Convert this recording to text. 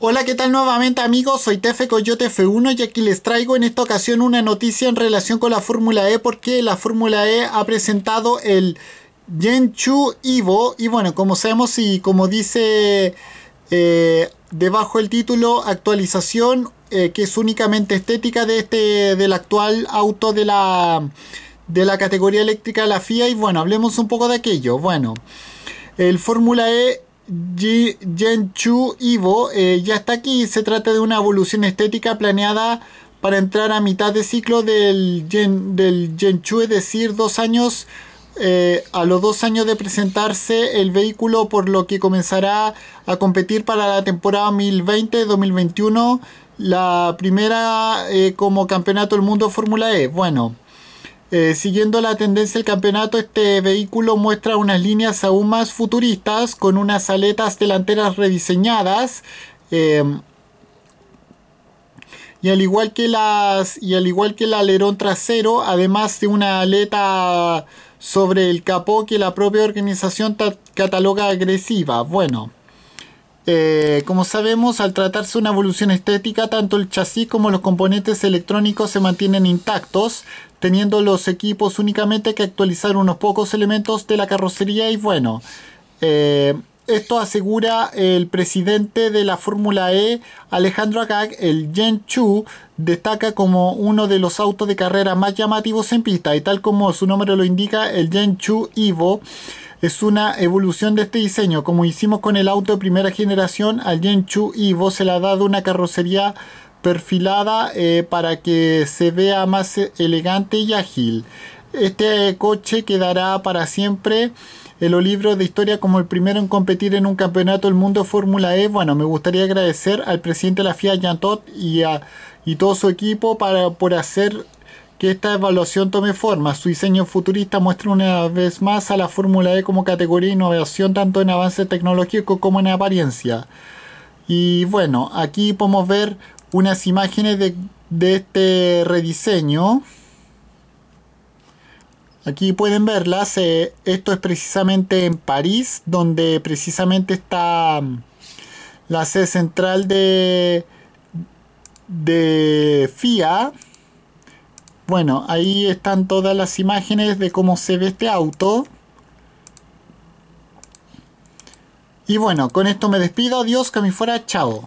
Hola, ¿qué tal nuevamente amigos? Soy Tefe Coyote F1 y aquí les traigo en esta ocasión una noticia en relación con la Fórmula E porque la Fórmula E ha presentado el Genchu Evo y bueno, como sabemos y como dice eh, debajo el título actualización eh, que es únicamente estética de este del actual auto de la de la categoría eléctrica de la FIA y bueno, hablemos un poco de aquello. Bueno, el Fórmula E Yenchu Ivo eh, ya está aquí. Se trata de una evolución estética planeada para entrar a mitad de ciclo del, Gen, del es decir, dos años. Eh, a los dos años de presentarse el vehículo, por lo que comenzará a competir para la temporada 2020-2021, la primera eh, como campeonato del mundo Fórmula E. Bueno. Eh, siguiendo la tendencia del campeonato, este vehículo muestra unas líneas aún más futuristas con unas aletas delanteras rediseñadas. Em, y al igual que las y al igual que el alerón trasero, además de una aleta sobre el capó que la propia organización cataloga agresiva. Bueno, eh, como sabemos, al tratarse una evolución estética, tanto el chasis como los componentes electrónicos se mantienen intactos, teniendo los equipos únicamente que actualizar unos pocos elementos de la carrocería y bueno, eh, esto asegura el presidente de la Fórmula E, Alejandro Agag, el Gen Chu, destaca como uno de los autos de carrera más llamativos en pista y tal como su nombre lo indica, el Gen Chu Evo es una evolución de este diseño, como hicimos con el auto de primera generación, al Yenchu Ivo se le ha dado una carrocería perfilada eh, para que se vea más elegante y ágil. Este coche quedará para siempre en los libros de historia como el primero en competir en un campeonato del mundo Fórmula E. Bueno, me gustaría agradecer al presidente de la FIA, Jean y a todo su equipo por hacer que esta evaluación tome forma. Su diseño futurista muestra una vez más a la Fórmula E como categoría de innovación tanto en avance tecnológico como en apariencia. Y bueno, aquí podemos ver unas imágenes de, este rediseño. Aquí pueden verlas. Eh, esto es precisamente en París, donde precisamente está mm, la sede central de, de FIA. Bueno, ahí están todas las imágenes de cómo se ve este auto. Y bueno, con esto me despido. Adiós, que fuera. Chao.